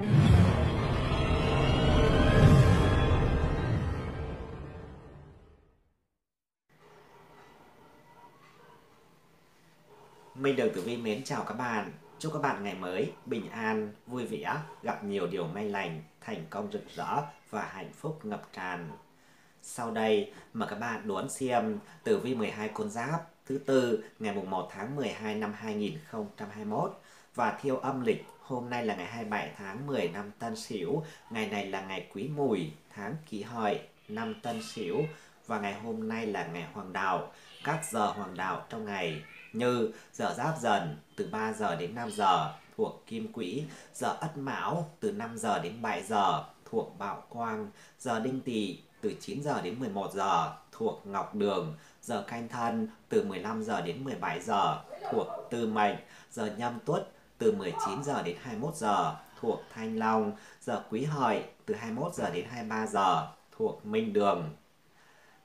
Minh Đường Tử Vi mến chào các bạn. Chúc các bạn ngày mới bình an, vui vẻ, gặp nhiều điều may lành, thành công rực rỡ và hạnh phúc ngập tràn. Sau đây, mời các bạn đón xem Tử Vi 12 con giáp thứ tư ngày mùng 1 tháng 12 năm 2021 và theo âm lịch. Hôm nay là ngày 27 tháng 10 năm Tân Sửu, ngày này là ngày Quý Mùi, tháng Kỷ Hợi, năm Tân Sửu và ngày hôm nay là ngày Hoàng đạo. Các giờ Hoàng đạo trong ngày như giờ Giáp Dần từ 3 giờ đến 5 giờ thuộc Kim Quỹ, giờ Ất Mão từ 5 giờ đến 7 giờ thuộc Bạo Quang, giờ Đinh Tỵ từ 9 giờ đến 11 giờ thuộc Ngọc Đường, giờ Canh Thân từ 15 giờ đến 17 giờ thuộc Tư Mệnh, giờ Nhâm Tuất từ 19 giờ đến 21 giờ thuộc Thanh Long, giờ Quý Hợi từ 21 giờ đến 23 giờ thuộc Minh Đường.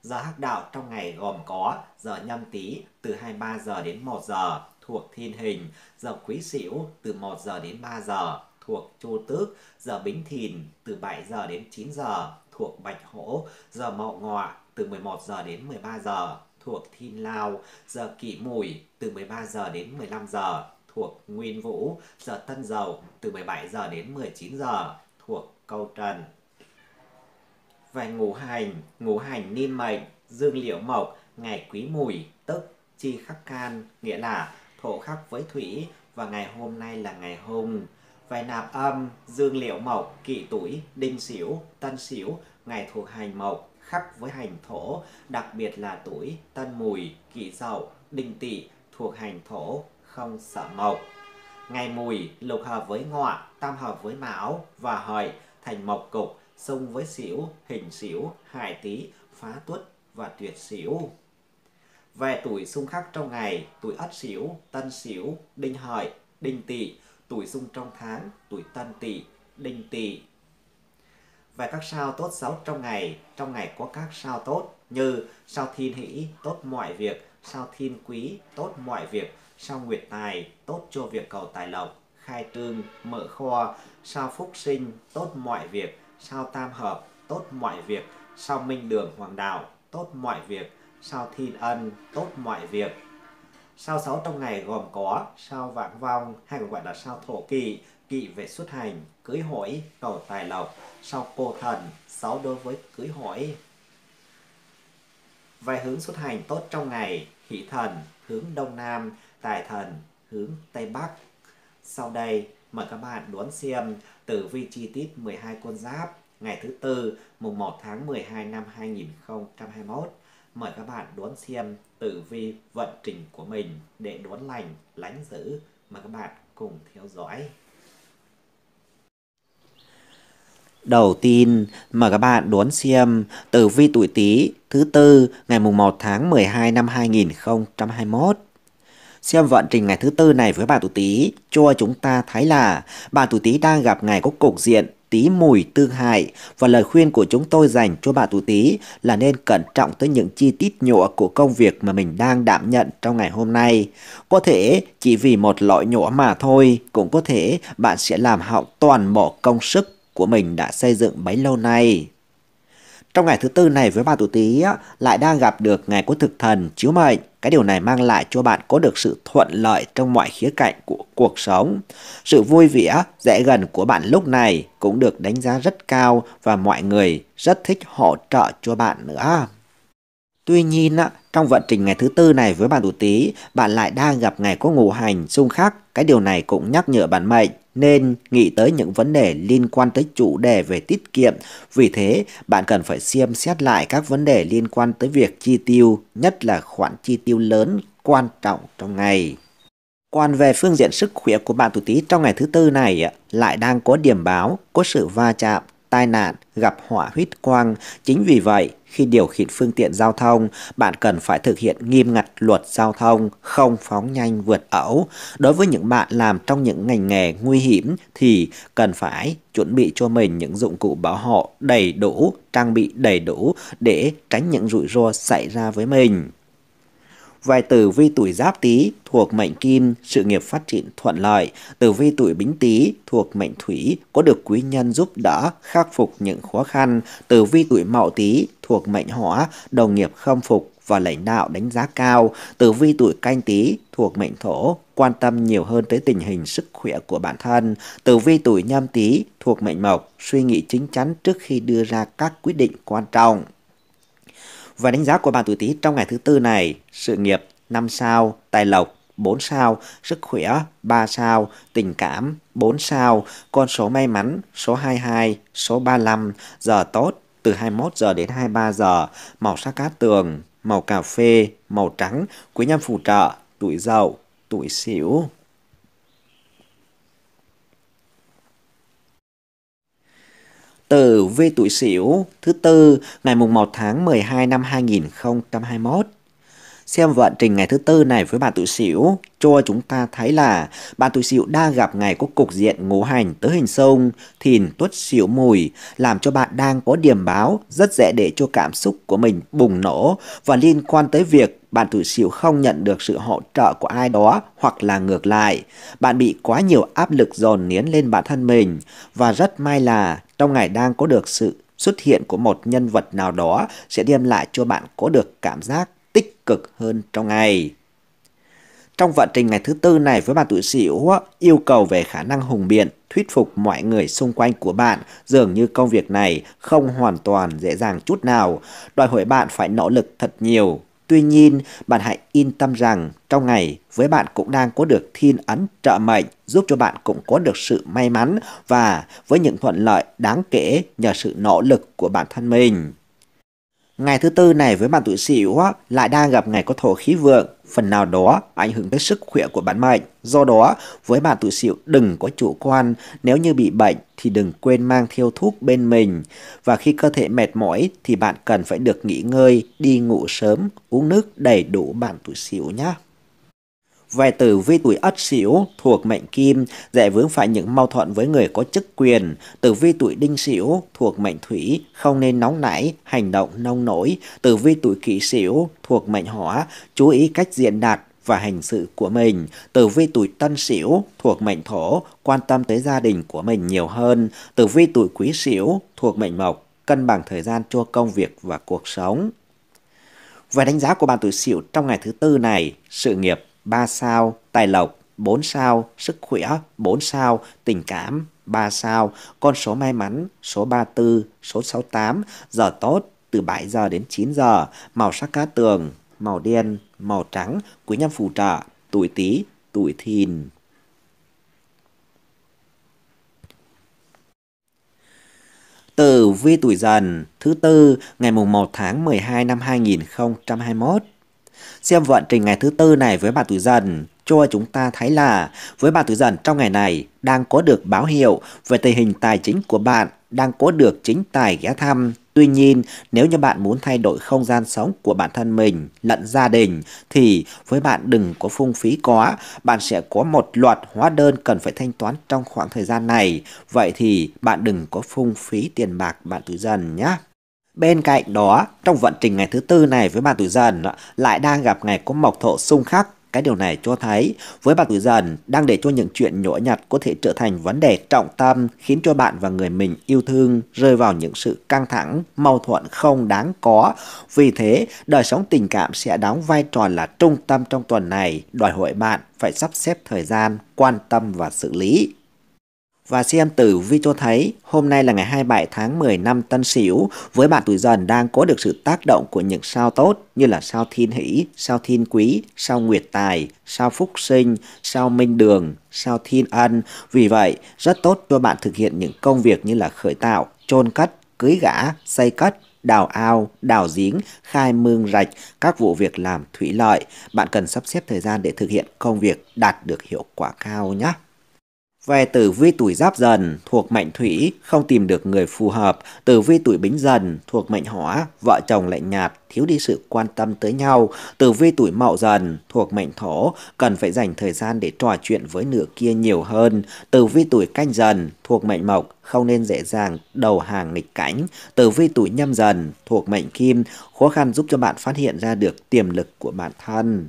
Giờ hắc đạo trong ngày gồm có giờ nhâm tý từ 23 giờ đến 1 giờ thuộc Thiên Hình, giờ Quý Sửu từ 1 giờ đến 3 giờ thuộc Chu Tước, giờ Bính Thìn từ 7 giờ đến 9 giờ thuộc Bạch Hổ, giờ Mậu Ngọ từ 11 giờ đến 13 giờ thuộc Thiên Lao, giờ Kỷ Mùi từ 13 giờ đến 15 giờ thuộc Nguyên Vũ, giờ Tân Dầu từ 17 giờ đến 19 giờ thuộc Câu Trần. Về ngũ hành, ngũ hành niên mệnh, dương liệu mộc, ngày quý mùi, tức chi khắc can, nghĩa là thổ khắc với thủy và ngày hôm nay là ngày hùng. Về nạp âm, dương liệu mộc, kỵ tuổi, đinh sửu, tân sửu, ngày thuộc hành mộc, khắc với hành thổ, đặc biệt là tuổi tân mùi, kỷ dậu, đinh tỵ thuộc hành thổ không sợ mộc. Ngày mùi, lục hợp với ngọ, tam hợp với mão và hợi thành mộc cục, xung với xỉu, hình xỉu, hải tý, phá tuất và tuyệt xỉu. Về tuổi xung khắc trong ngày, tuổi ất xỉu, tân xỉu, đinh hợi, đinh tỵ, tuổi xung trong tháng, tuổi tân tỵ, đinh tỵ. Về các sao tốt xấu trong ngày, trong ngày có các sao tốt như sao thiên hỷ tốt mọi việc, sao thiên quý tốt mọi việc, sao Nguyệt Tài tốt cho việc cầu tài lộc, khai trương, mở kho, sao phúc sinh tốt mọi việc, sao tam hợp tốt mọi việc, sao minh đường hoàng đạo tốt mọi việc, sao thiên ân tốt mọi việc. Sao sáu trong ngày gồm có sao vạn vong hay còn gọi là sao thổ kỵ, kỵ về xuất hành, cưới hỏi, cầu tài lộc, sao cô thần, sáu đối với cưới hỏi. Vài hướng xuất hành tốt trong ngày, hỷ thần hướng đông nam, tài thần hướng tây bắc. Sau đây, mời các bạn đón xem tử vi chi tiết 12 con giáp ngày thứ tư mùng 1 tháng 12 năm 2021. Mời các bạn đón xem tử vi vận trình của mình để đón lành, lánh dữ. Mời các bạn cùng theo dõi. Đầu tiên, mời các bạn đón xem tử vi tuổi Tý thứ tư ngày mùng 1 tháng 12 năm 2021. Xem vận trình ngày thứ tư này với bạn tuổi Tý cho chúng ta thấy là bạn tuổi Tý đang gặp ngày có cục diện Tý mùi tương hại và lời khuyên của chúng tôi dành cho bạn tuổi Tý là nên cẩn trọng tới những chi tiết nhỏ của công việc mà mình đang đảm nhận trong ngày hôm nay. Có thể chỉ vì một lỗi nhỏ mà thôi, cũng có thể bạn sẽ làm hỏng toàn bộ công sức của mình đã xây dựng bấy lâu nay. Trong ngày thứ tư này với bà tuổi Tý lại đang gặp được ngày của thực thần chiếu mệnh. Cái điều này mang lại cho bạn có được sự thuận lợi trong mọi khía cạnh của cuộc sống. Sự vui vẻ, dễ gần của bạn lúc này cũng được đánh giá rất cao và mọi người rất thích hỗ trợ cho bạn nữa. Tuy nhiên, trong vận trình ngày thứ tư này với bạn tuổi Tý bạn lại đang gặp ngày có ngũ hành xung khắc. Cái điều này cũng nhắc nhở bạn mệnh nên nghĩ tới những vấn đề liên quan tới chủ đề về tiết kiệm. Vì thế, bạn cần phải xem xét lại các vấn đề liên quan tới việc chi tiêu, nhất là khoản chi tiêu lớn quan trọng trong ngày. Còn về phương diện sức khỏe của bạn tuổi Tý trong ngày thứ tư này lại đang có điểm báo, có sự va chạm tai nạn, gặp hỏa huyết quang. Chính vì vậy, khi điều khiển phương tiện giao thông, bạn cần phải thực hiện nghiêm ngặt luật giao thông, không phóng nhanh vượt ẩu. Đối với những bạn làm trong những ngành nghề nguy hiểm thì cần phải chuẩn bị cho mình những dụng cụ bảo hộ đầy đủ, trang bị đầy đủ để tránh những rủi ro xảy ra với mình. Vài tử vi tuổi giáp tý thuộc mệnh kim, sự nghiệp phát triển thuận lợi. Tử vi tuổi bính tý thuộc mệnh thủy, có được quý nhân giúp đỡ, khắc phục những khó khăn. Tử vi tuổi mậu tý thuộc mệnh hỏa, đồng nghiệp khâm phục và lãnh đạo đánh giá cao. Tử vi tuổi canh tý thuộc mệnh thổ, quan tâm nhiều hơn tới tình hình sức khỏe của bản thân. Tử vi tuổi nhâm tý thuộc mệnh mộc, suy nghĩ chính chắn trước khi đưa ra các quyết định quan trọng. Và đánh giá của bạn tuổi Tý trong ngày thứ tư này, sự nghiệp 5 sao, tài lộc 4 sao, sức khỏe 3 sao, tình cảm 4 sao, con số may mắn số 22, số 35, giờ tốt từ 21 giờ đến 23 giờ, màu sắc cát tường, màu cà phê, màu trắng, quý nhân phù trợ, tuổi dậu, tuổi sửu. tử vi tuổi Sửu thứ tư ngày mùng 1 tháng 12 năm 2021 xem vận trình ngày thứ tư này với bạn tuổi sửu cho chúng ta thấy là bạn tuổi sửu đang gặp ngày có cục diện ngũ hành tứ hình sông, thìn tuất sửu mùi, làm cho bạn đang có điểm báo rất dễ để cho cảm xúc của mình bùng nổ và liên quan tới việc bạn tuổi sửu không nhận được sự hỗ trợ của ai đó hoặc là ngược lại. Bạn bị quá nhiều áp lực dồn nén lên bản thân mình và rất may là trong ngày đang có được sự xuất hiện của một nhân vật nào đó sẽ đem lại cho bạn có được cảm giác tích cực hơn trong ngày. Trong vận trình ngày thứ tư này với bạn tuổi Sửu, yêu cầu về khả năng hùng biện, thuyết phục mọi người xung quanh của bạn dường như công việc này không hoàn toàn dễ dàng chút nào, đòi hỏi bạn phải nỗ lực thật nhiều. Tuy nhiên, bạn hãy yên tâm rằng trong ngày với bạn cũng đang có được thiên ấn trợ mệnh giúp cho bạn cũng có được sự may mắn và với những thuận lợi đáng kể nhờ sự nỗ lực của bản thân mình. Ngày thứ tư này với bạn tuổi sửu lại đang gặp ngày có thổ khí vượng, phần nào đó ảnh hưởng tới sức khỏe của bản mệnh. Do đó, với bạn tuổi sửu đừng có chủ quan, nếu như bị bệnh thì đừng quên mang theo thuốc bên mình. Và khi cơ thể mệt mỏi thì bạn cần phải được nghỉ ngơi, đi ngủ sớm, uống nước đầy đủ bạn tuổi sửu nhé. Về tử vi tuổi Ất Sửu thuộc mệnh Kim, dễ vướng phải những mâu thuẫn với người có chức quyền. Tử vi tuổi Đinh Sửu thuộc mệnh Thủy, không nên nóng nảy, hành động nông nổi. Tử vi tuổi Kỷ Sửu thuộc mệnh Hỏa, chú ý cách diện đạt và hành sự của mình. Tử vi tuổi Tân Sửu thuộc mệnh Thổ, quan tâm tới gia đình của mình nhiều hơn. Tử vi tuổi Quý Sửu thuộc mệnh Mộc, cân bằng thời gian cho công việc và cuộc sống. Về đánh giá của bạn tuổi Sửu trong ngày thứ tư này, sự nghiệp 3 sao, tài lộc 4 sao, sức khỏe 4 sao, tình cảm 3 sao, con số may mắn số 34, số 68, giờ tốt từ 7 giờ đến 9 giờ, màu sắc cá tường, màu đen, màu trắng, quý nhân phù trợ, tuổi Tý, tuổi Thìn. Tử vi tuổi dần thứ tư ngày mùng 1 tháng 12 năm 2021 Xem vận trình ngày thứ tư này với bạn tuổi dần cho chúng ta thấy là với bạn tuổi dần trong ngày này đang có được báo hiệu về tình hình tài chính của bạn, đang có được chính tài ghé thăm. Tuy nhiên, nếu như bạn muốn thay đổi không gian sống của bản thân mình, lẫn gia đình, thì với bạn đừng có phung phí quá, bạn sẽ có một loạt hóa đơn cần phải thanh toán trong khoảng thời gian này. Vậy thì bạn đừng có phung phí tiền bạc bạn tuổi dần nhé. Bên cạnh đó, trong vận trình ngày thứ tư này với bạn tuổi dần lại đang gặp ngày có mộc thổ xung khắc. Cái điều này cho thấy với bạn tuổi dần đang để cho những chuyện nhỏ nhặt có thể trở thành vấn đề trọng tâm khiến cho bạn và người mình yêu thương rơi vào những sự căng thẳng, mâu thuẫn không đáng có. Vì thế, đời sống tình cảm sẽ đóng vai trò là trung tâm trong tuần này, đòi hỏi bạn phải sắp xếp thời gian, quan tâm và xử lý. Và xem tử vi cho thấy hôm nay là ngày 27 tháng 10 năm Tân Sửu với bạn tuổi dần đang có được sự tác động của những sao tốt như là sao thiên hỷ, sao thiên quý, sao nguyệt tài, sao phúc sinh, sao minh đường, sao thiên ân. Vì vậy, rất tốt cho bạn thực hiện những công việc như là khởi tạo, chôn cất, cưới gã, xây cất, đào ao, đào giếng, khai mương rạch, các vụ việc làm thủy lợi. Bạn cần sắp xếp thời gian để thực hiện công việc đạt được hiệu quả cao nhé. Về tử vi tuổi giáp dần thuộc mệnh thủy không tìm được người phù hợp, tử vi tuổi bính dần thuộc mệnh hỏa, vợ chồng lạnh nhạt, thiếu đi sự quan tâm tới nhau, tử vi tuổi mậu dần thuộc mệnh thổ, cần phải dành thời gian để trò chuyện với nửa kia nhiều hơn, tử vi tuổi canh dần thuộc mệnh mộc, không nên dễ dàng đầu hàng nghịch cảnh, tử vi tuổi nhâm dần thuộc mệnh kim, khó khăn giúp cho bạn phát hiện ra được tiềm lực của bản thân.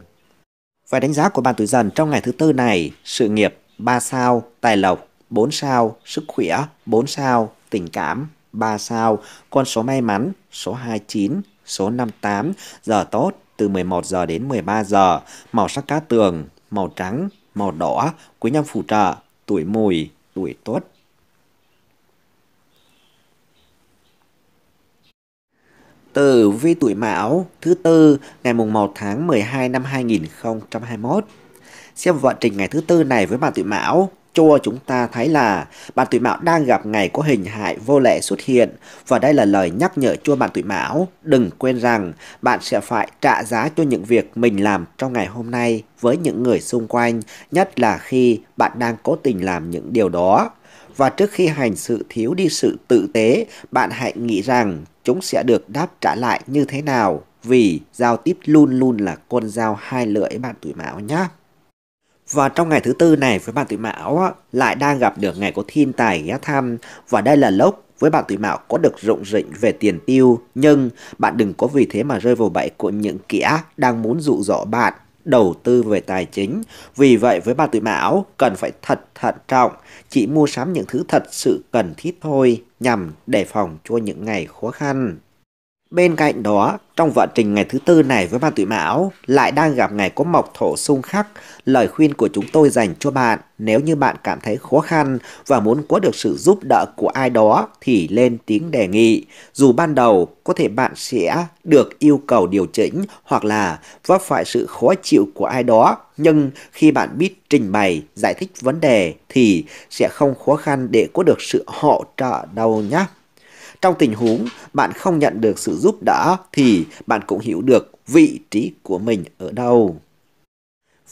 Về đánh giá của bạn tuổi dần trong ngày thứ tư này, sự nghiệp 3 sao tài lộc, 4 sao sức khỏe, 4 sao tình cảm, 3 sao con số may mắn, số 29, số 58, giờ tốt từ 11 giờ đến 13 giờ, màu sắc cá tường, màu trắng, màu đỏ, quý nhân phù trợ, tuổi mùi, tuổi tốt. Tử vi tuổi Mão thứ tư ngày mùng 1 tháng 12 năm 2021 xem vận trình ngày thứ tư này với bạn tuổi mão cho chúng ta thấy là bạn tuổi mão đang gặp ngày có hình hại vô lệ xuất hiện và đây là lời nhắc nhở cho bạn tuổi mão đừng quên rằng bạn sẽ phải trả giá cho những việc mình làm trong ngày hôm nay với những người xung quanh nhất là khi bạn đang cố tình làm những điều đó và trước khi hành sự thiếu đi sự tự tế bạn hãy nghĩ rằng chúng sẽ được đáp trả lại như thế nào vì giao tiếp luôn luôn là con dao hai lưỡi bạn tuổi mão nhé và trong ngày thứ tư này với bạn tuổi mão lại đang gặp được ngày có thiên tài ghé thăm và đây là lốc với bạn tuổi mão có được rộng rịnh về tiền tiêu nhưng bạn đừng có vì thế mà rơi vào bẫy của những kẻ đang muốn dụ dỗ bạn đầu tư về tài chính. Vì vậy với bạn tuổi mão cần phải thật thận trọng, chỉ mua sắm những thứ thật sự cần thiết thôi nhằm đề phòng cho những ngày khó khăn. Bên cạnh đó, trong vận trình ngày thứ tư này với ban tuổi mão, lại đang gặp ngày có mộc thổ xung khắc, lời khuyên của chúng tôi dành cho bạn, nếu như bạn cảm thấy khó khăn và muốn có được sự giúp đỡ của ai đó thì lên tiếng đề nghị. Dù ban đầu có thể bạn sẽ được yêu cầu điều chỉnh hoặc là vấp phải sự khó chịu của ai đó, nhưng khi bạn biết trình bày, giải thích vấn đề thì sẽ không khó khăn để có được sự hỗ trợ đâu nhé. Trong tình huống bạn không nhận được sự giúp đỡ thì bạn cũng hiểu được vị trí của mình ở đâu.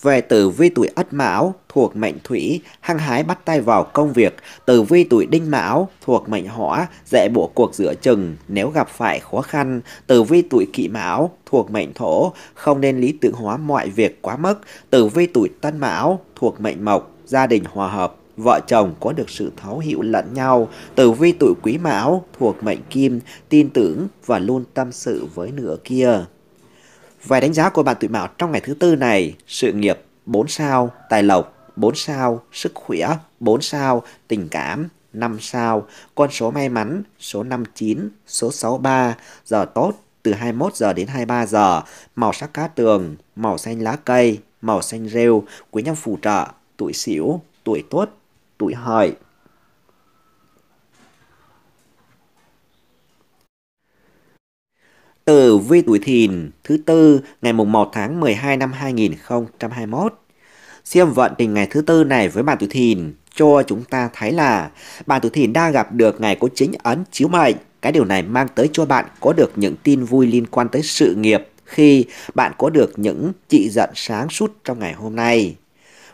Về tử vi tuổi Ất Mão thuộc mệnh Thủy, hăng hái bắt tay vào công việc. Tử vi tuổi Đinh Mão thuộc mệnh Hỏa, dễ bộ cuộc giữa chừng nếu gặp phải khó khăn. Tử vi tuổi Kỷ Mão thuộc mệnh Thổ, không nên lý tưởng hóa mọi việc quá mức. Tử vi tuổi Tân Mão thuộc mệnh Mộc, gia đình hòa hợp Vợ chồng có được sự thấu hiểu lẫn nhau, tử vi tuổi quý mão thuộc mệnh kim, tin tưởng và luôn tâm sự với nửa kia. Vài đánh giá của bạn tuổi mão trong ngày thứ tư này, sự nghiệp 4 sao, tài lộc 4 sao, sức khỏe 4 sao, tình cảm 5 sao, con số may mắn số 59, số 63, giờ tốt từ 21 giờ đến 23 giờ, màu sắc cá tường, màu xanh lá cây, màu xanh rêu, quý nhân phù trợ, tuổi xỉu, tuổi tốt tuổi hợi. Tử vi tuổi thìn thứ tư ngày mùng 1 tháng 12 năm 2021. Xem vận tình ngày thứ tư này với bạn tuổi thìn cho chúng ta thấy là bạn tuổi thìn đang gặp được ngày có chính ấn chiếu mệnh. Cái điều này mang tới cho bạn có được những tin vui liên quan tới sự nghiệp khi bạn có được những trị giận sáng suốt trong ngày hôm nay.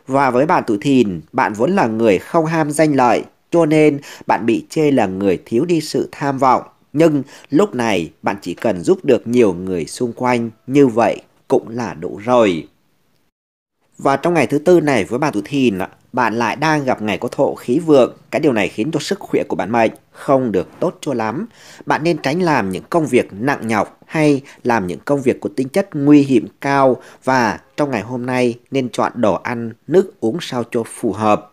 Và với bạn tuổi thìn, bạn vốn là người không ham danh lợi, cho nên bạn bị chê là người thiếu đi sự tham vọng. Nhưng lúc này bạn chỉ cần giúp được nhiều người xung quanh, như vậy cũng là đủ rồi. Và trong ngày thứ tư này với bạn tuổi thìn bạn lại đang gặp ngày có thổ khí vượng. Cái điều này khiến cho sức khỏe của bạn mệnh không được tốt cho lắm. Bạn nên tránh làm những công việc nặng nhọc hay làm những công việc có tính chất nguy hiểm cao và trong ngày hôm nay nên chọn đồ ăn, nước uống sao cho phù hợp.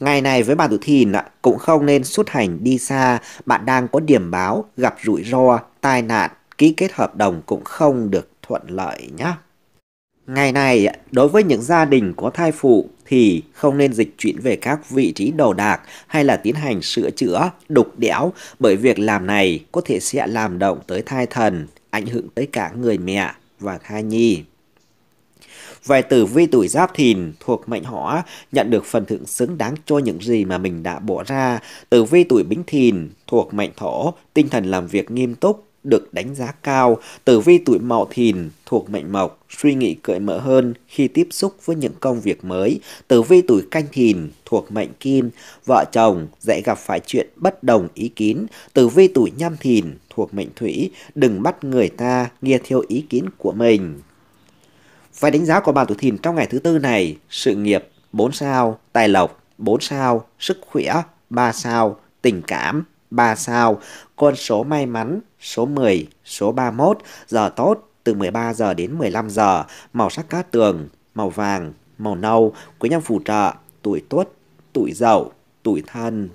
Ngày này với bạn tuổi thìn cũng không nên xuất hành đi xa, bạn đang có điểm báo gặp rủi ro, tai nạn, ký kết hợp đồng cũng không được thuận lợi nhé. Ngày này, đối với những gia đình có thai phụ thì không nên dịch chuyển về các vị trí đồ đạc hay là tiến hành sửa chữa, đục đẽo bởi việc làm này có thể sẽ làm động tới thai thần, ảnh hưởng tới cả người mẹ và thai nhi. Vài tử vi tuổi giáp thìn thuộc mệnh hỏa nhận được phần thưởng xứng đáng cho những gì mà mình đã bỏ ra. Tử vi tuổi bính thìn thuộc mệnh thổ, tinh thần làm việc nghiêm túc, được đánh giá cao, tử vi tuổi mậu thìn thuộc mệnh mộc, suy nghĩ cởi mở hơn khi tiếp xúc với những công việc mới. Tử vi tuổi canh thìn thuộc mệnh kim, vợ chồng dễ gặp phải chuyện bất đồng ý kiến. Tử vi tuổi nhâm thìn thuộc mệnh thủy, đừng bắt người ta nghe theo ý kiến của mình. Phải đánh giá của bạn tuổi thìn trong ngày thứ tư này, sự nghiệp 4 sao, tài lộc 4 sao, sức khỏe 3 sao, tình cảm 3 sao, con số may mắn, số 10, số 31, giờ tốt từ 13 giờ đến 15 giờ, màu sắc cát tường, màu vàng, màu nâu, quý nhân phù trợ, tuổi tuất, tuổi dậu, tuổi thân.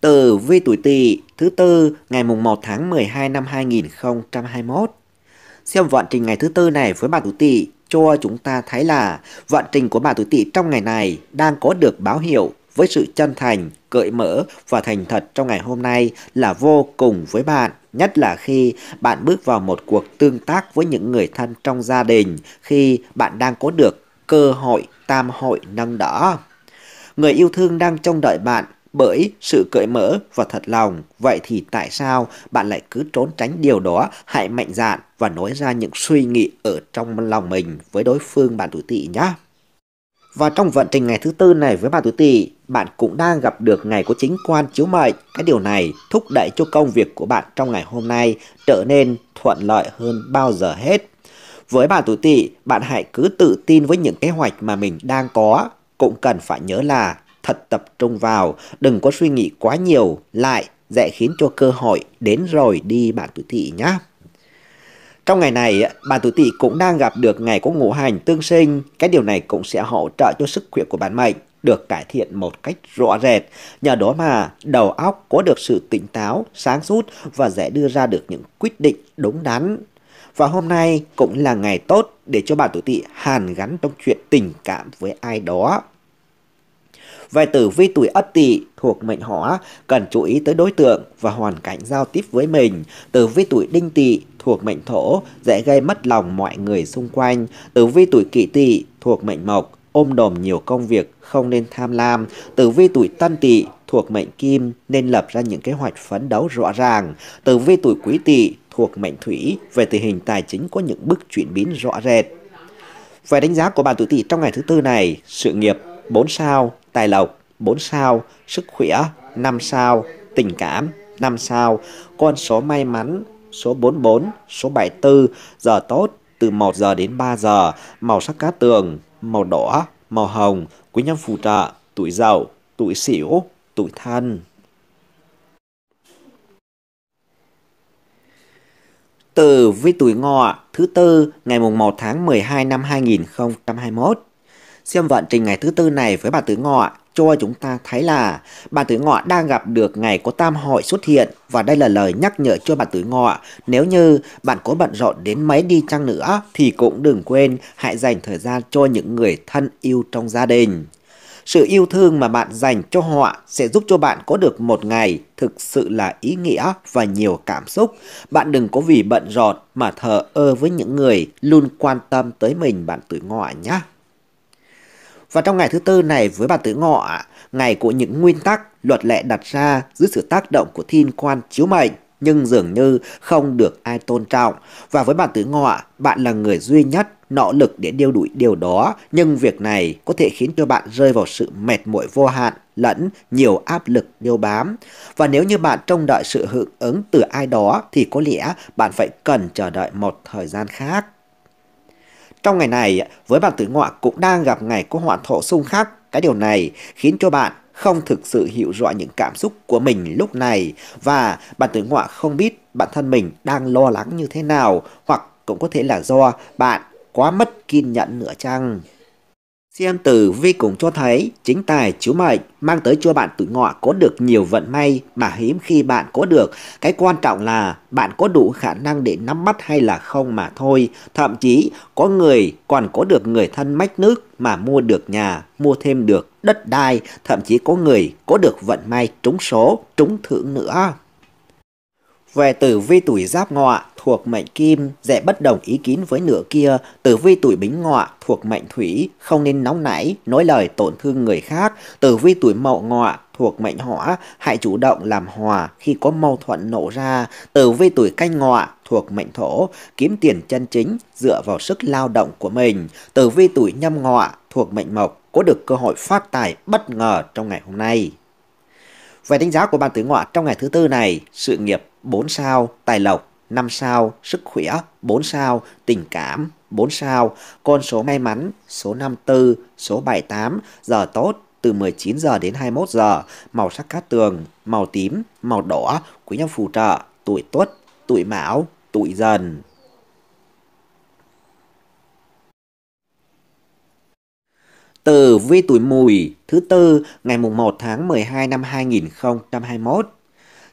từ vi tuổi Tỵ, thứ tư, ngày mùng 1 tháng 12 năm 2021. Xem vận trình ngày thứ tư này với bạn tuổi Tỵ cho chúng ta thấy là vận trình của bà tuổi tỵ trong ngày này đang có được báo hiệu với sự chân thành, cởi mở và thành thật trong ngày hôm nay là vô cùng với bạn. Nhất là khi bạn bước vào một cuộc tương tác với những người thân trong gia đình, khi bạn đang có được cơ hội tam hội nâng đỡ. Người yêu thương đang trông đợi bạn bởi sự cởi mở và thật lòng. Vậy thì tại sao bạn lại cứ trốn tránh điều đó, hãy mạnh dạn và nói ra những suy nghĩ ở trong lòng mình với đối phương bạn tuổi tỵ nhé. Và trong vận trình ngày thứ tư này với bạn tuổi tỵ, bạn cũng đang gặp được ngày có chính quan chiếu mệnh. Cái điều này thúc đẩy cho công việc của bạn trong ngày hôm nay trở nên thuận lợi hơn bao giờ hết. Với bạn tuổi tỵ, bạn hãy cứ tự tin với những kế hoạch mà mình đang có. Cũng cần phải nhớ là thật tập trung vào, đừng có suy nghĩ quá nhiều, lại dễ khiến cho cơ hội đến rồi đi bạn tuổi tỵ nhé. Trong ngày này, bạn tuổi tỵ cũng đang gặp được ngày có ngũ hành tương sinh, cái điều này cũng sẽ hỗ trợ cho sức khỏe của bạn mệnh được cải thiện một cách rõ rệt. Nhờ đó mà đầu óc có được sự tỉnh táo, sáng suốt và dễ đưa ra được những quyết định đúng đắn. Và hôm nay cũng là ngày tốt để cho bạn tuổi tỵ hàn gắn trong chuyện tình cảm với ai đó. Về tử vi tuổi ất tỵ thuộc mệnh hỏa, cần chú ý tới đối tượng và hoàn cảnh giao tiếp với mình. Tử vi tuổi đinh tỵ thuộc mệnh thổ, dễ gây mất lòng mọi người xung quanh. Tử vi tuổi kỷ tỵ thuộc mệnh mộc, ôm đồm nhiều công việc, không nên tham lam. Tử vi tuổi tân tỵ thuộc mệnh kim nên lập ra những kế hoạch phấn đấu rõ ràng. Tử vi tuổi quý tỵ thuộc mệnh thủy về tình hình tài chính có những bước chuyển biến rõ rệt. Về đánh giá của bạn tuổi tỵ trong ngày thứ tư này, sự nghiệp 4 sao, tài lộc 4 sao, sức khỏe 5 sao, tình cảm 5 sao, con số may mắn số 44, số 74, giờ tốt từ 1 giờ đến 3 giờ, màu sắc cá tường, màu đỏ, màu hồng, quý nhân phù trợ, tuổi giàu tuổi xỉu tuổi thân. Từ với tuổi ngọ thứ tư ngày mùng 1 tháng 12 năm 2021 xem vận trình ngày thứ tư này với bà tứ ngọ cho chúng ta thấy là bà tứ ngọ đang gặp được ngày có tam hội xuất hiện và đây là lời nhắc nhở cho bà tứ ngọ. Nếu như bạn có bận rộn đến mấy đi chăng nữa thì cũng đừng quên hãy dành thời gian cho những người thân yêu trong gia đình. Sự yêu thương mà bạn dành cho họ sẽ giúp cho bạn có được một ngày thực sự là ý nghĩa và nhiều cảm xúc. Bạn đừng có vì bận rộn mà thờ ơ với những người luôn quan tâm tới mình bạn tuổi ngọ nhé. Và trong ngày thứ tư này với bà tử ngọ, ngày của những nguyên tắc, luật lệ đặt ra dưới sự tác động của thiên quan chiếu mệnh nhưng dường như không được ai tôn trọng. Và với bạn tử ngọ, bạn là người duy nhất nỗ lực để điều đuổi điều đó, nhưng việc này có thể khiến cho bạn rơi vào sự mệt mỏi vô hạn lẫn nhiều áp lực điêu bám. Và nếu như bạn trông đợi sự hưởng ứng từ ai đó thì có lẽ bạn phải cần chờ đợi một thời gian khác. Trong ngày này, với bạn tử ngọ cũng đang gặp ngày của họa thổ xung khắc. Cái điều này khiến cho bạn không thực sự hiểu rõ những cảm xúc của mình lúc này và bạn tử ngọ không biết bản thân mình đang lo lắng như thế nào hoặc cũng có thể là do bạn quá mất kiên nhẫn nữa chăng. Xem từ vi cũng cho thấy chính tài chiếu mệnh mang tới cho bạn tuổi ngọ có được nhiều vận may mà hiếm khi bạn có được. Cái quan trọng là bạn có đủ khả năng để nắm bắt hay là không mà thôi. Thậm chí có người còn có được người thân mách nước mà mua được nhà, mua thêm được đất đai. Thậm chí có người có được vận may trúng số, trúng thưởng nữa. Về tử vi tuổi giáp ngọ thuộc mệnh kim, dễ bất đồng ý kiến với nửa kia, tử vi tuổi bính ngọ thuộc mệnh thủy, không nên nóng nảy, nói lời tổn thương người khác, tử vi tuổi mậu ngọ thuộc mệnh hỏa, hãy chủ động làm hòa khi có mâu thuẫn nổ ra, tử vi tuổi canh ngọ thuộc mệnh thổ, kiếm tiền chân chính dựa vào sức lao động của mình, tử vi tuổi nhâm ngọ thuộc mệnh mộc, có được cơ hội phát tài bất ngờ trong ngày hôm nay. Về đánh giá của bạn tử ngọ trong ngày thứ tư này, sự nghiệp 4 sao, tài lộc, 5 sao, sức khỏe, 4 sao, tình cảm, 4 sao, con số may mắn, số 54, số 78, giờ tốt, từ 19 giờ đến 21 giờ, màu sắc cát tường, màu tím, màu đỏ, quý nhân phù trợ, tuổi tuất, tuổi mão, tuổi dần. từ vi tuổi mùi thứ tư ngày mùng 1 tháng 12 năm 2021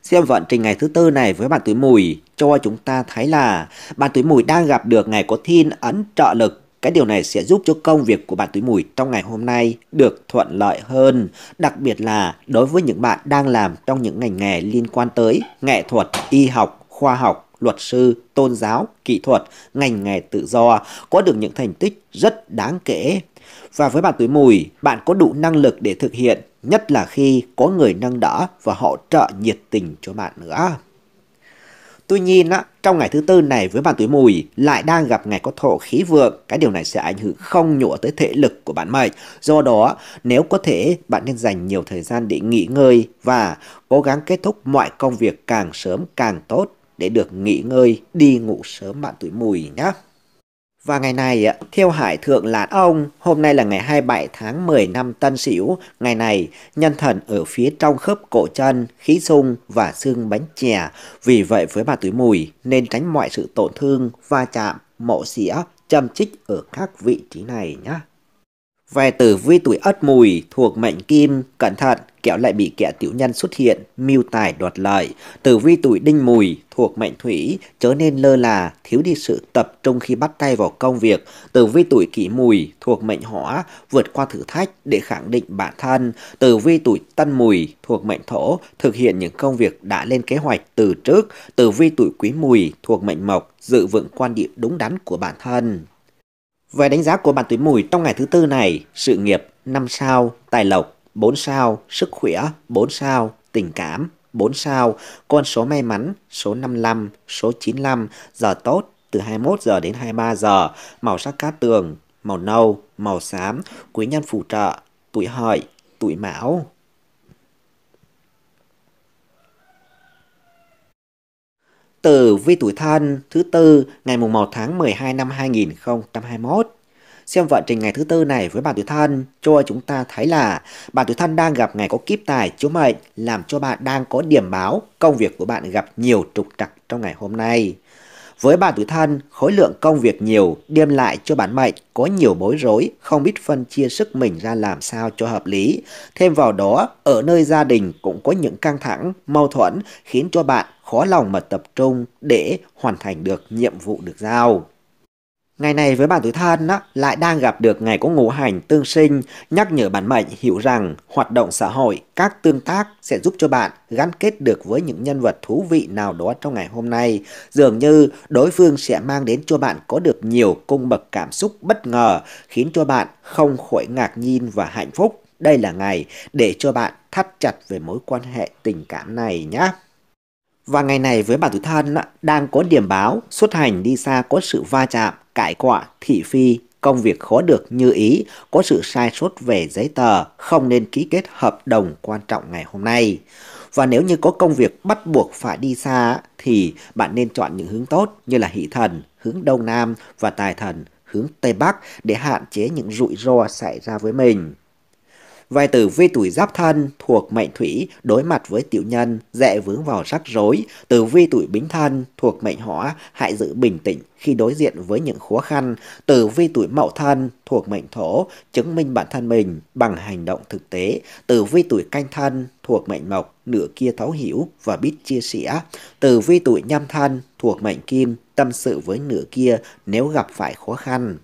Xem vận trình ngày thứ tư này với bạn tuổi mùi cho chúng ta thấy là bạn tuổi mùi đang gặp được ngày có thiên ấn trợ lực. Cái điều này sẽ giúp cho công việc của bạn tuổi mùi trong ngày hôm nay được thuận lợi hơn, đặc biệt là đối với những bạn đang làm trong những ngành nghề liên quan tới nghệ thuật, y học, khoa học, luật sư, tôn giáo, kỹ thuật, ngành nghề tự do có được những thành tích rất đáng kể. Và với bạn tuổi mùi, bạn có đủ năng lực để thực hiện nhất là khi có người nâng đỡ và hỗ trợ nhiệt tình cho bạn nữa. Tuy nhiên, á, trong ngày thứ tư này với bạn tuổi mùi lại đang gặp ngày có thổ khí vượng. Cái điều này sẽ ảnh hưởng không nhỏ tới thể lực của bạn mệnh. Do đó, nếu có thể, bạn nên dành nhiều thời gian để nghỉ ngơi và cố gắng kết thúc mọi công việc càng sớm càng tốt để được nghỉ ngơi, đi ngủ sớm bạn tuổi mùi nhé. Và ngày này, theo Hải Thượng Lạn Ông, hôm nay là ngày 27 tháng 10 năm Tân Sửu, ngày này, nhân thần ở phía trong khớp cổ chân, khí sung và xương bánh chè, vì vậy với bà túi mùi nên tránh mọi sự tổn thương, va chạm, mộ xỉa, châm chích ở các vị trí này nhé. Về tử vi tuổi ất mùi thuộc mệnh kim, cẩn thận, kẻo lại bị kẻ tiểu nhân xuất hiện, mưu tài đoạt lợi. Tử vi tuổi đinh mùi thuộc mệnh thủy, chớ nên lơ là, thiếu đi sự tập trung khi bắt tay vào công việc. Tử vi tuổi kỷ mùi thuộc mệnh hỏa, vượt qua thử thách để khẳng định bản thân. Tử vi tuổi tân mùi thuộc mệnh thổ, thực hiện những công việc đã lên kế hoạch từ trước. Tử vi tuổi quý mùi thuộc mệnh mộc, dự vững quan điểm đúng đắn của bản thân. Về đánh giá của bạn tuổi mùi trong ngày thứ tư này, sự nghiệp 5 sao, tài lộc 4 sao, sức khỏe 4 sao, tình cảm 4 sao, con số may mắn số 55, số 95, giờ tốt từ 21 giờ đến 23 giờ, màu sắc cát tường, màu nâu, màu xám, quý nhân phù trợ, tuổi hợi, tuổi mão. từ vi tuổi thân thứ tư ngày mùng 1 tháng 12 năm 2021. Xem vận trình ngày thứ tư này với bạn tuổi thân, cho chúng ta thấy là bạn tuổi thân đang gặp ngày có kiếp tài chiếu mệnh, làm cho bạn đang có điểm báo công việc của bạn gặp nhiều trục trặc trong ngày hôm nay. Với bà tuổi thân, khối lượng công việc nhiều, đem lại cho bản mệnh có nhiều bối rối, không biết phân chia sức mình ra làm sao cho hợp lý. Thêm vào đó, ở nơi gia đình cũng có những căng thẳng, mâu thuẫn khiến cho bạn khó lòng mà tập trung để hoàn thành được nhiệm vụ được giao. Ngày này với bản tuổi thân á, lại đang gặp được ngày có ngũ hành tương sinh, nhắc nhở bản mệnh hiểu rằng hoạt động xã hội, các tương tác sẽ giúp cho bạn gắn kết được với những nhân vật thú vị nào đó trong ngày hôm nay. Dường như đối phương sẽ mang đến cho bạn có được nhiều cung bậc cảm xúc bất ngờ, khiến cho bạn không khỏi ngạc nhiên và hạnh phúc. Đây là ngày để cho bạn thắt chặt về mối quan hệ tình cảm này nhé. Và ngày này với bản tuổi thân đang có điểm báo xuất hành đi xa có sự va chạm, cãi quạ, thị phi, công việc khó được như ý, có sự sai sót về giấy tờ, không nên ký kết hợp đồng quan trọng ngày hôm nay. Và nếu như có công việc bắt buộc phải đi xa thì bạn nên chọn những hướng tốt như là hỷ thần, hướng đông nam và tài thần, hướng tây bắc để hạn chế những rủi ro xảy ra với mình. Vài tử vi tuổi giáp thân thuộc mệnh thủy đối mặt với tiểu nhân, dễ vướng vào rắc rối. Tử vi tuổi bính thân thuộc mệnh hỏa, hãy giữ bình tĩnh khi đối diện với những khó khăn. Tử vi tuổi mậu thân thuộc mệnh thổ, chứng minh bản thân mình bằng hành động thực tế. Tử vi tuổi canh thân thuộc mệnh mộc, nửa kia thấu hiểu và biết chia sẻ. Tử vi tuổi nhâm thân thuộc mệnh kim, tâm sự với nửa kia nếu gặp phải khó khăn.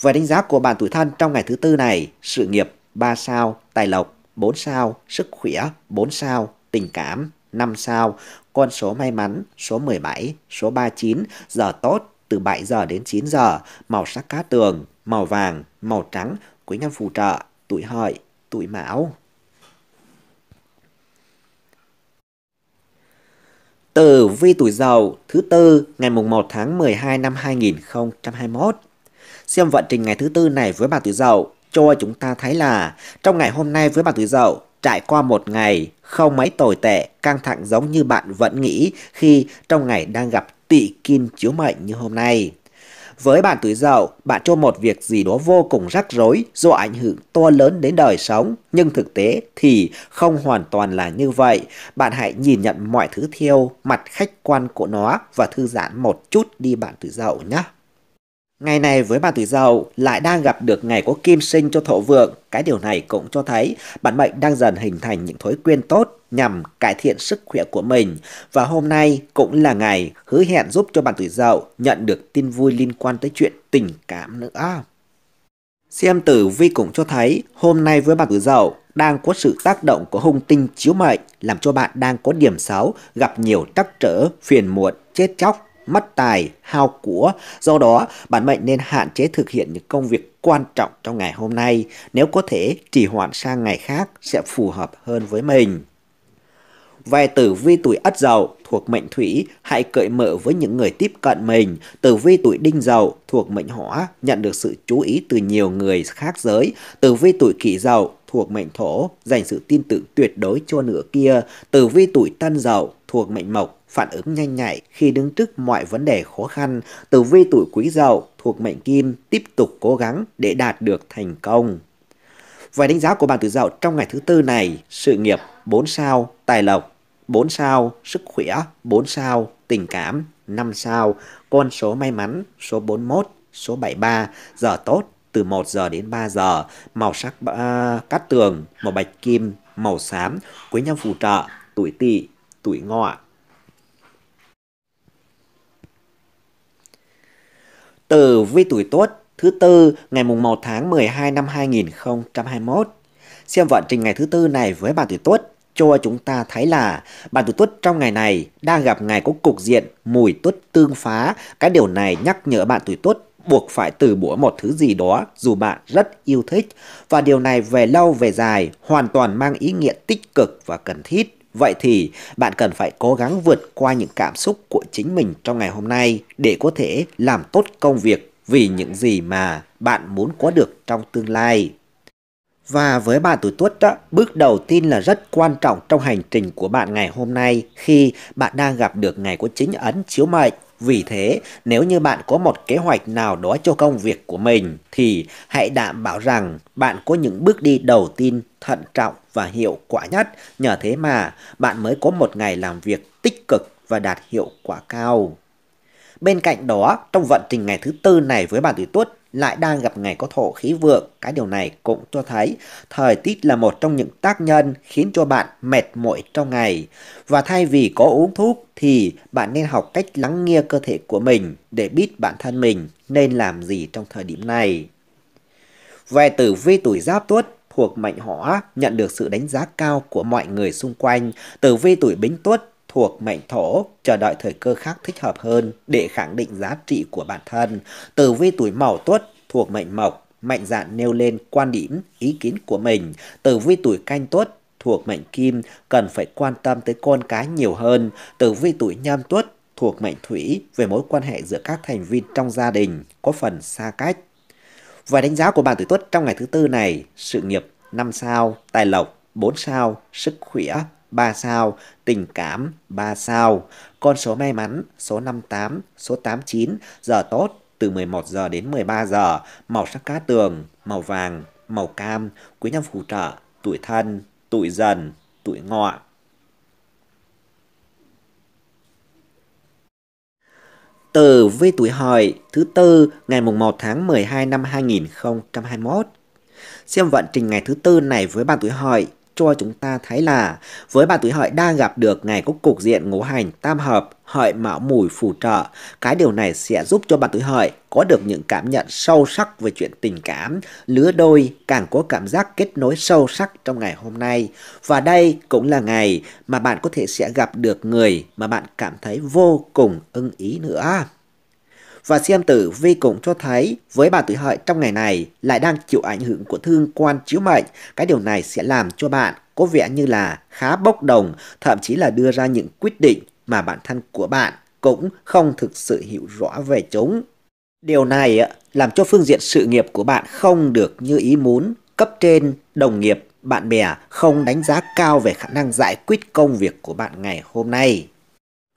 Và đánh giá của bạn tuổi thân trong ngày thứ tư này, sự nghiệp 3 sao, tài lộc, 4 sao, sức khỏe, 4 sao, tình cảm, 5 sao, con số may mắn, số 17, số 39, giờ tốt, từ 7 giờ đến 9 giờ, màu sắc cá tường, màu vàng, màu trắng, quý nhân phù trợ, tuổi hợi, tuổi mão. từ vi tuổi dậu thứ tư ngày mùng 1 tháng 12 năm 2021. Xem vận trình ngày thứ tư này với bà tuổi dậu cho chúng ta thấy là trong ngày hôm nay với bạn tuổi dậu trải qua một ngày không mấy tồi tệ, căng thẳng giống như bạn vẫn nghĩ khi trong ngày đang gặp tị kim chiếu mệnh như hôm nay. Với bạn tuổi dậu, bạn cho một việc gì đó vô cùng rắc rối do ảnh hưởng to lớn đến đời sống, nhưng thực tế thì không hoàn toàn là như vậy. Bạn hãy nhìn nhận mọi thứ theo mặt khách quan của nó và thư giãn một chút đi bạn tuổi dậu nhé. Ngày này với bà tuổi Dậu lại đang gặp được ngày có kim sinh cho thổ vượng, cái điều này cũng cho thấy bản mệnh đang dần hình thành những thói quen tốt nhằm cải thiện sức khỏe của mình và hôm nay cũng là ngày hứa hẹn giúp cho bạn tuổi Dậu nhận được tin vui liên quan tới chuyện tình cảm nữa. Xem tử vi cũng cho thấy hôm nay với bạn tuổi Dậu đang có sự tác động của hung tinh chiếu mệnh làm cho bạn đang có điểm xấu, gặp nhiều trắc trở, phiền muộn, chết chóc mất tài, hao của. Do đó, bản mệnh nên hạn chế thực hiện những công việc quan trọng trong ngày hôm nay. Nếu có thể, trì hoãn sang ngày khác sẽ phù hợp hơn với mình. Về tử vi tuổi ất dậu thuộc mệnh thủy, hãy cởi mở với những người tiếp cận mình. Tử vi tuổi đinh dậu thuộc mệnh hỏa, nhận được sự chú ý từ nhiều người khác giới. Tử vi tuổi kỷ dậu thuộc mệnh thổ, dành sự tin tưởng tuyệt đối cho nửa kia. Tử vi tuổi tân dậu thuộc mệnh mộc, phản ứng nhanh nhạy khi đứng trước mọi vấn đề khó khăn, tử vi tuổi quý dậu thuộc mệnh kim tiếp tục cố gắng để đạt được thành công. Vài đánh giá của bạn tử dậu trong ngày thứ tư này, sự nghiệp 4 sao, tài lộc 4 sao, sức khỏe 4 sao, tình cảm 5 sao, con số may mắn số 41, số 73, giờ tốt từ 1 giờ đến 3 giờ, màu sắc uh, cát tường, màu bạch kim, màu xám, quý nhân phù trợ, tuổi tỵ, tuổi ngọ, từ vi tuổi tuất thứ tư ngày mùng 1 tháng 12 năm 2021. Xem vận trình ngày thứ tư này với bạn tuổi tuất cho chúng ta thấy là bạn tuổi tuất trong ngày này đang gặp ngày có cục diện mùi tuất tương phá. Cái điều này nhắc nhở bạn tuổi tuất buộc phải từ bỏ một thứ gì đó dù bạn rất yêu thích và điều này về lâu về dài hoàn toàn mang ý nghĩa tích cực và cần thiết Vậy thì bạn cần phải cố gắng vượt qua những cảm xúc của chính mình trong ngày hôm nay để có thể làm tốt công việc vì những gì mà bạn muốn có được trong tương lai. Và với bạn tuổi tuất bước đầu tiên là rất quan trọng trong hành trình của bạn ngày hôm nay khi bạn đang gặp được ngày của chính ấn chiếu mệnh. Vì thế, nếu như bạn có một kế hoạch nào đó cho công việc của mình thì hãy đảm bảo rằng bạn có những bước đi đầu tiên thận trọng và hiệu quả nhất. Nhờ thế mà bạn mới có một ngày làm việc tích cực và đạt hiệu quả cao. Bên cạnh đó, trong vận trình ngày thứ tư này với bạn tuổi tuất lại đang gặp ngày có thổ khí vượng. Cái điều này cũng cho thấy thời tiết là một trong những tác nhân khiến cho bạn mệt mỏi trong ngày. Và thay vì có uống thuốc thì bạn nên học cách lắng nghe cơ thể của mình để biết bản thân mình nên làm gì trong thời điểm này. Về tử vi tuổi giáp tuất thuộc mệnh hỏa nhận được sự đánh giá cao của mọi người xung quanh. Tử vi tuổi bính tuất thuộc mệnh thổ, chờ đợi thời cơ khác thích hợp hơn để khẳng định giá trị của bản thân. Tử vi tuổi mậu tuất thuộc mệnh mộc, mạnh dạn nêu lên quan điểm, ý kiến của mình. Tử vi tuổi canh tuất thuộc mệnh kim, cần phải quan tâm tới con cái nhiều hơn. Tử vi tuổi nhâm tuất thuộc mệnh thủy về mối quan hệ giữa các thành viên trong gia đình có phần xa cách. Và đánh giá của bạn tuổi tuất trong ngày thứ tư này, sự nghiệp 5 sao, tài lộc 4 sao, sức khỏe 3 sao, tình cảm 3 sao, con số may mắn số 58, số 89, giờ tốt từ 11 giờ đến 13 giờ, màu sắc cá tường, màu vàng, màu cam, quý nhân phù trợ, tuổi thân, tuổi dần, tuổi ngọ. tử với tuổi hợi thứ tư ngày mùng 1 tháng 12 năm 2021. Xem vận trình ngày thứ tư này với bạn tuổi hợi cho chúng ta thấy là với bạn tuổi hợi đang gặp được ngày có cục diện ngũ hành tam hợp hợi mão mùi phù trợ cái điều này sẽ giúp cho bạn tuổi hợi có được những cảm nhận sâu sắc về chuyện tình cảm lứa đôi càng có cảm giác kết nối sâu sắc trong ngày hôm nay và đây cũng là ngày mà bạn có thể sẽ gặp được người mà bạn cảm thấy vô cùng ưng ý nữa và xem tử vi cũng cho thấy với bạn tuổi hợi trong ngày này lại đang chịu ảnh hưởng của thương quan chiếu mệnh. Cái điều này sẽ làm cho bạn có vẻ như là khá bốc đồng, thậm chí là đưa ra những quyết định mà bản thân của bạn cũng không thực sự hiểu rõ về chúng. Điều này làm cho phương diện sự nghiệp của bạn không được như ý muốn, cấp trên, đồng nghiệp, bạn bè không đánh giá cao về khả năng giải quyết công việc của bạn ngày hôm nay.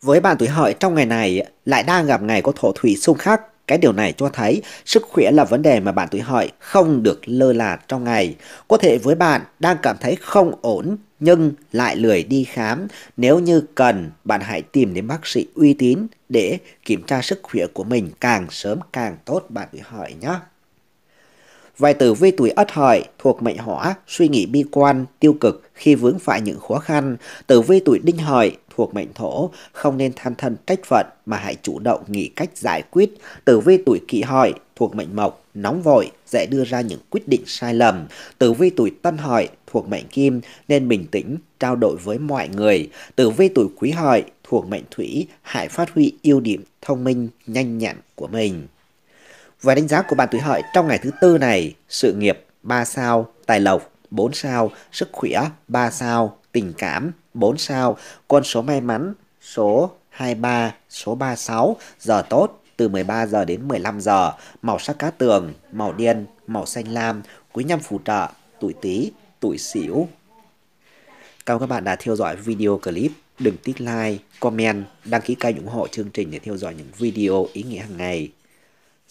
Với bạn tuổi hợi trong ngày này lại đang gặp ngày có thổ thủy xung khắc. Cái điều này cho thấy sức khỏe là vấn đề mà bạn tuổi hợi không được lơ là trong ngày. Có thể với bạn đang cảm thấy không ổn nhưng lại lười đi khám. Nếu như cần, bạn hãy tìm đến bác sĩ uy tín để kiểm tra sức khỏe của mình càng sớm càng tốt bạn tuổi hợi nhé. Vài tử vi tuổi ất hợi thuộc mệnh hỏa, suy nghĩ bi quan, tiêu cực khi vướng phải những khó khăn. Tử vi tuổi đinh hợi thuộc mệnh thổ, không nên than thân trách phận mà hãy chủ động nghĩ cách giải quyết. Tử vi tuổi kỷ hợi thuộc mệnh mộc, nóng vội, dễ đưa ra những quyết định sai lầm. Tử vi tuổi tân hợi thuộc mệnh kim nên bình tĩnh, trao đổi với mọi người. Tử vi tuổi quý hợi thuộc mệnh thủy, hãy phát huy ưu điểm thông minh, nhanh nhẹn của mình và đánh giá của bạn tuổi hợi trong ngày thứ tư này, sự nghiệp 3 sao, tài lộc 4 sao, sức khỏe 3 sao, tình cảm 4 sao, con số may mắn số 23, số 36, giờ tốt từ 13 giờ đến 15 giờ, màu sắc cá tường, màu đen, màu xanh lam, quý nhân phù trợ, tuổi Tý, tuổi Sửu. Cảm ơn các bạn đã theo dõi video clip. Đừng tích like, comment, đăng ký kênh ủng hộ chương trình để theo dõi những video ý nghĩa hàng ngày.